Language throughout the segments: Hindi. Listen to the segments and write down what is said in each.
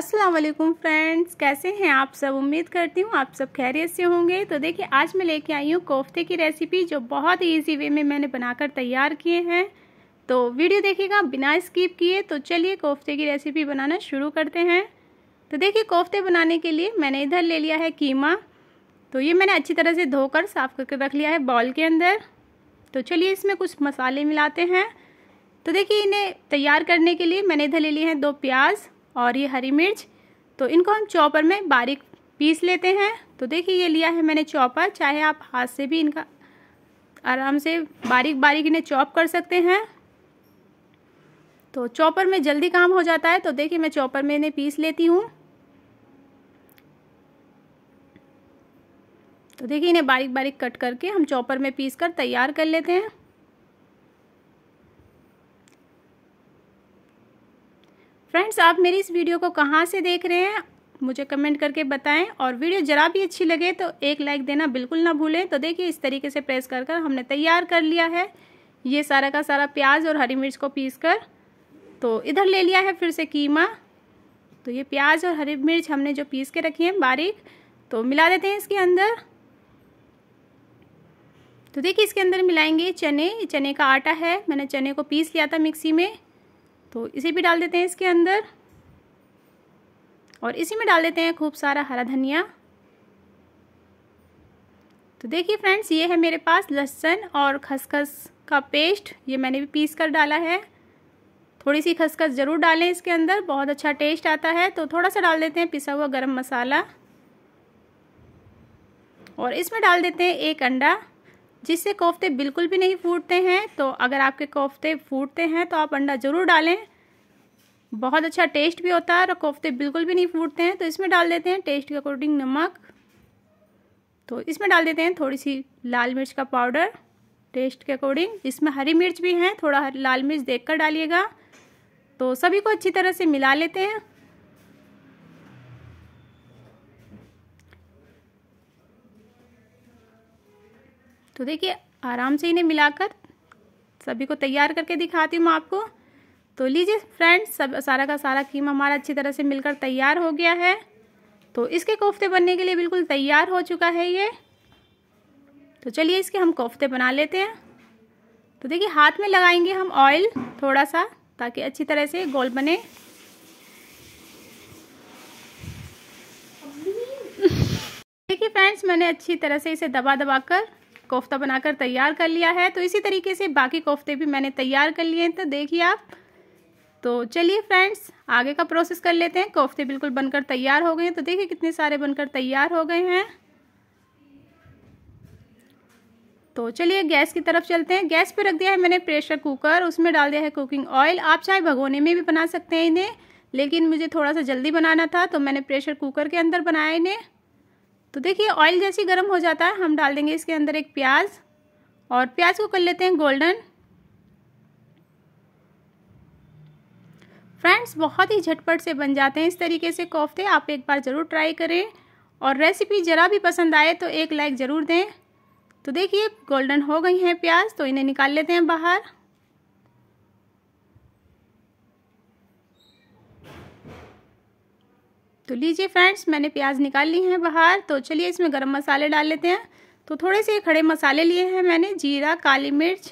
अस्सलाम वालेकुम फ्रेंड्स कैसे हैं आप सब उम्मीद करती हूँ आप सब खैरियत से होंगे तो देखिए आज मैं लेके आई हूँ कोफ्ते की रेसिपी जो बहुत इजी वे में मैंने बनाकर तैयार किए हैं तो वीडियो देखिएगा बिना स्किप किए तो चलिए कोफ्ते की रेसिपी बनाना शुरू करते हैं तो देखिए कोफ्ते बनाने के लिए मैंने इधर ले लिया है कीमा तो ये मैंने अच्छी तरह से धोकर साफ़ करके रख लिया है बॉल के अंदर तो चलिए इसमें कुछ मसाले मिलाते हैं तो देखिए इन्हें तैयार करने के लिए मैंने इधर ले लिए हैं दो प्याज़ और ये हरी मिर्च तो इनको हम चॉपर में बारीक पीस लेते हैं तो देखिए ये लिया है मैंने चॉपर चाहे आप हाथ से भी इनका आराम से बारीक बारीक इन्हें चॉप कर सकते हैं तो चॉपर में जल्दी काम हो जाता है तो देखिए मैं चॉपर में इन्हें पीस लेती हूँ तो देखिए इन्हें बारीक बारीक कट करके हम चॉपर में पीस कर तैयार कर लेते हैं फ्रेंड्स आप मेरी इस वीडियो को कहाँ से देख रहे हैं मुझे कमेंट करके बताएं और वीडियो जरा भी अच्छी लगे तो एक लाइक देना बिल्कुल ना भूलें तो देखिए इस तरीके से प्रेस कर कर हमने तैयार कर लिया है ये सारा का सारा प्याज और हरी मिर्च को पीस कर तो इधर ले लिया है फिर से कीमा तो ये प्याज और हरी मिर्च हमने जो पीस के रखी है बारीक तो मिला देते हैं इसके अंदर तो देखिए इसके अंदर मिलाएंगे चने चने का आटा है मैंने चने को पीस लिया था मिक्सी में तो इसे भी डाल देते हैं इसके अंदर और इसी में डाल देते हैं खूब सारा हरा धनिया तो देखिए फ्रेंड्स ये है मेरे पास लहसुन और खसखस का पेस्ट ये मैंने भी पीस कर डाला है थोड़ी सी खसखस ज़रूर डालें इसके अंदर बहुत अच्छा टेस्ट आता है तो थोड़ा सा डाल देते हैं पिसा हुआ गरम मसाला और इसमें डाल देते हैं एक अंडा जिससे कोफ्ते बिल्कुल भी नहीं फूटते हैं तो अगर आपके कोफ्ते फूटते हैं तो आप अंडा ज़रूर डालें बहुत अच्छा टेस्ट भी होता है और कोफ्ते बिल्कुल भी नहीं फूटते हैं तो इसमें डाल देते हैं टेस्ट के अकॉर्डिंग नमक तो इसमें डाल देते हैं थोड़ी सी लाल मिर्च का पाउडर टेस्ट के अकॉर्डिंग इसमें हरी मिर्च भी है थोड़ा लाल मिर्च देखकर डालिएगा तो सभी को अच्छी तरह से मिला लेते हैं तो देखिए आराम से इन्हें मिलाकर सभी को तैयार करके दिखाती हूँ आपको तो लीजिए फ्रेंड्स सब सारा का सारा कीम हमारा अच्छी तरह से मिलकर तैयार हो गया है तो इसके कोफ्ते बनने के लिए बिल्कुल तैयार हो चुका है ये तो चलिए इसके हम कोफ्ते बना लेते हैं तो देखिए हाथ में लगाएंगे हम ऑयल थोड़ा सा ताकि अच्छी तरह से गोल बने देखिए फ्रेंड्स मैंने अच्छी तरह से इसे दबा दबा कर कोफ्ता बनाकर तैयार कर लिया है तो इसी तरीके से बाकी कोफ्ते भी मैंने तैयार कर लिए हैं तो देखिए आप तो चलिए फ्रेंड्स आगे का प्रोसेस कर लेते हैं कोफ्ते बिल्कुल बनकर तैयार हो गए हैं तो देखिए कितने सारे बनकर तैयार हो गए हैं तो चलिए गैस की तरफ चलते हैं गैस पर रख दिया है मैंने प्रेशर कुकर उसमें डाल दिया है कुकिंग ऑयल आप चाहे भगोने में भी बना सकते हैं इन्हें लेकिन मुझे थोड़ा सा जल्दी बनाना था तो मैंने प्रेशर कुकर के अंदर बनाया इन्हें तो देखिए ऑयल जैसे गर्म हो जाता है हम डाल देंगे इसके अंदर एक प्याज और प्याज को कर लेते हैं गोल्डन फ्रेंड्स बहुत ही झटपट से बन जाते हैं इस तरीके से कोफ्ते आप एक बार ज़रूर ट्राई करें और रेसिपी ज़रा भी पसंद आए तो एक लाइक ज़रूर दें तो देखिए गोल्डन हो गई हैं प्याज तो इन्हें निकाल लेते हैं बाहर तो लीजिए फ्रेंड्स मैंने प्याज निकाल ली है बाहर तो चलिए इसमें गरम मसाले डाल लेते हैं तो थोड़े से खड़े मसाले लिए हैं मैंने जीरा काली मिर्च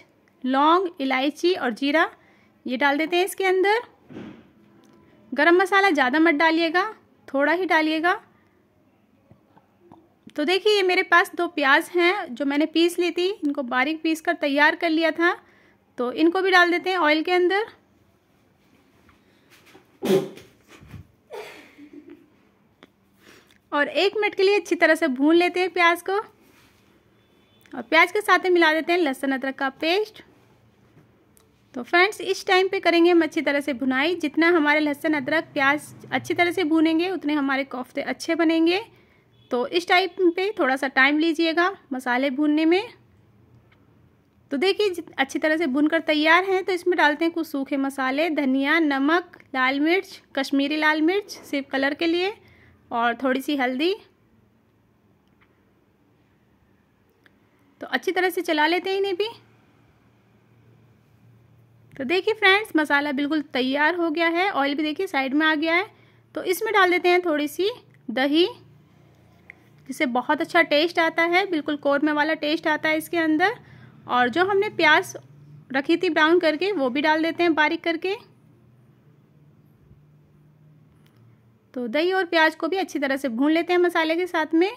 लौंग इलायची और जीरा ये डाल देते हैं इसके अंदर गरम मसाला ज़्यादा मत डालिएगा थोड़ा ही डालिएगा तो देखिए ये मेरे पास दो प्याज हैं जो मैंने पीस ली थी इनको बारीक पीस कर तैयार कर लिया था तो इनको भी डाल देते हैं ऑयल के अंदर और एक मिनट के लिए अच्छी तरह से भून लेते हैं प्याज को और प्याज के साथ मिला देते हैं लहसुन अदरक का पेस्ट तो फ्रेंड्स इस टाइम पे करेंगे हम अच्छी तरह से भुनाई जितना हमारे लहसुन अदरक प्याज अच्छी तरह से भूनेंगे उतने हमारे कोफ्ते अच्छे बनेंगे तो इस टाइम पे थोड़ा सा टाइम लीजिएगा मसाले भूनने में तो देखिए अच्छी तरह से भूनकर तैयार हैं तो इसमें डालते हैं कुछ सूखे मसाले धनिया नमक लाल मिर्च कश्मीरी लाल मिर्च सिर्फ कलर के लिए और थोड़ी सी हल्दी तो अच्छी तरह से चला लेते हैं इन्हें भी तो देखिए फ्रेंड्स मसाला बिल्कुल तैयार हो गया है ऑयल भी देखिए साइड में आ गया है तो इसमें डाल देते हैं थोड़ी सी दही जिससे बहुत अच्छा टेस्ट आता है बिल्कुल कौरमे वाला टेस्ट आता है इसके अंदर और जो हमने प्याज रखी थी ब्राउन करके वो भी डाल देते हैं बारीक करके तो दही और प्याज को भी अच्छी तरह से भून लेते हैं मसाले के साथ में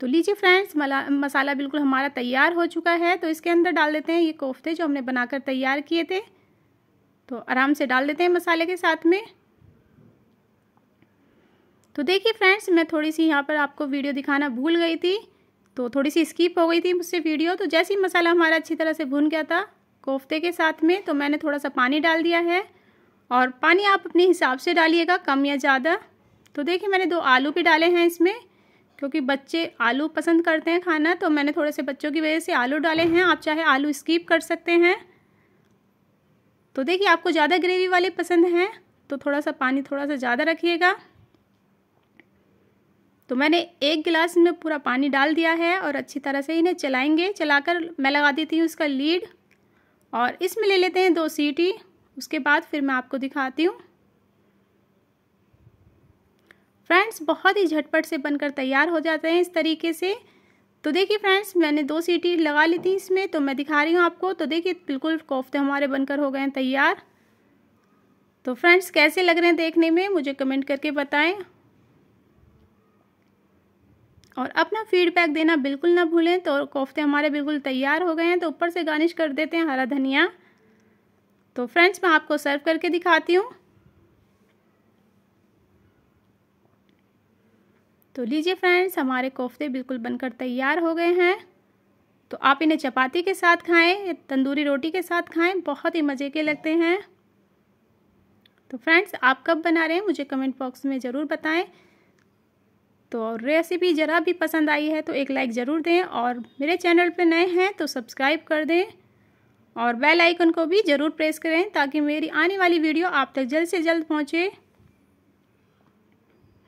तो लीजिए फ्रेंड्स मसाला बिल्कुल हमारा तैयार हो चुका है तो इसके अंदर डाल देते हैं ये कोफ्ते जो हमने बनाकर तैयार किए थे तो आराम से डाल देते हैं मसाले के साथ में तो देखिए फ्रेंड्स मैं थोड़ी सी यहाँ पर आपको वीडियो दिखाना भूल गई थी तो थोड़ी सी स्किप हो गई थी मुझसे वीडियो तो जैसे ही मसाला हमारा अच्छी तरह से भून गया था कोफ्ते के साथ में तो मैंने थोड़ा सा पानी डाल दिया है और पानी आप अपने हिसाब से डालिएगा कम या ज़्यादा तो देखिए मैंने दो आलू भी डाले हैं इसमें क्योंकि बच्चे आलू पसंद करते हैं खाना तो मैंने थोड़े से बच्चों की वजह से आलू डाले हैं आप चाहे आलू स्कीप कर सकते हैं तो देखिए आपको ज़्यादा ग्रेवी वाले पसंद हैं तो थोड़ा सा पानी थोड़ा सा ज़्यादा रखिएगा तो मैंने एक गिलास में पूरा पानी डाल दिया है और अच्छी तरह से इन्हें चलाएंगे चलाकर मैं लगा देती हूँ इसका लीड और इसमें ले लेते हैं दो सीटी उसके बाद फिर मैं आपको दिखाती हूँ फ्रेंड्स बहुत ही झटपट से बनकर तैयार हो जाते हैं इस तरीके से तो देखिए फ्रेंड्स मैंने दो सीटी लगा ली थी इसमें तो मैं दिखा रही हूँ आपको तो देखिए बिल्कुल कोफ्ते हमारे बनकर हो गए हैं तैयार तो फ्रेंड्स कैसे लग रहे हैं देखने में मुझे कमेंट करके बताएं और अपना फीडबैक देना बिल्कुल ना भूलें तो कोफ्ते हमारे बिल्कुल तैयार हो गए हैं तो ऊपर से गार्निश कर देते हैं हरा धनिया तो फ्रेंड्स मैं आपको सर्व करके दिखाती हूँ तो लीजिए फ्रेंड्स हमारे कोफ्ते बिल्कुल बनकर तैयार हो गए हैं तो आप इन्हें चपाती के साथ खाएं तंदूरी रोटी के साथ खाएं बहुत ही मज़े के लगते हैं तो फ्रेंड्स आप कब बना रहे हैं मुझे कमेंट बॉक्स में ज़रूर बताएं तो रेसिपी ज़रा भी पसंद आई है तो एक लाइक ज़रूर दें और मेरे चैनल पर नए हैं तो सब्सक्राइब कर दें और बेल आइकन को भी ज़रूर प्रेस करें ताकि मेरी आने वाली वीडियो आप तक जल्द से जल्द पहुँचे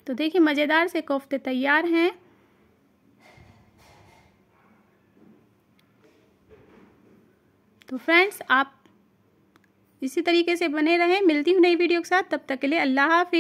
तो देखिए मज़ेदार से कोफ्ते तैयार हैं तो फ्रेंड्स आप इसी तरीके से बने रहें मिलती हूँ नई वीडियो के साथ तब तक के लिए अल्लाह हाफि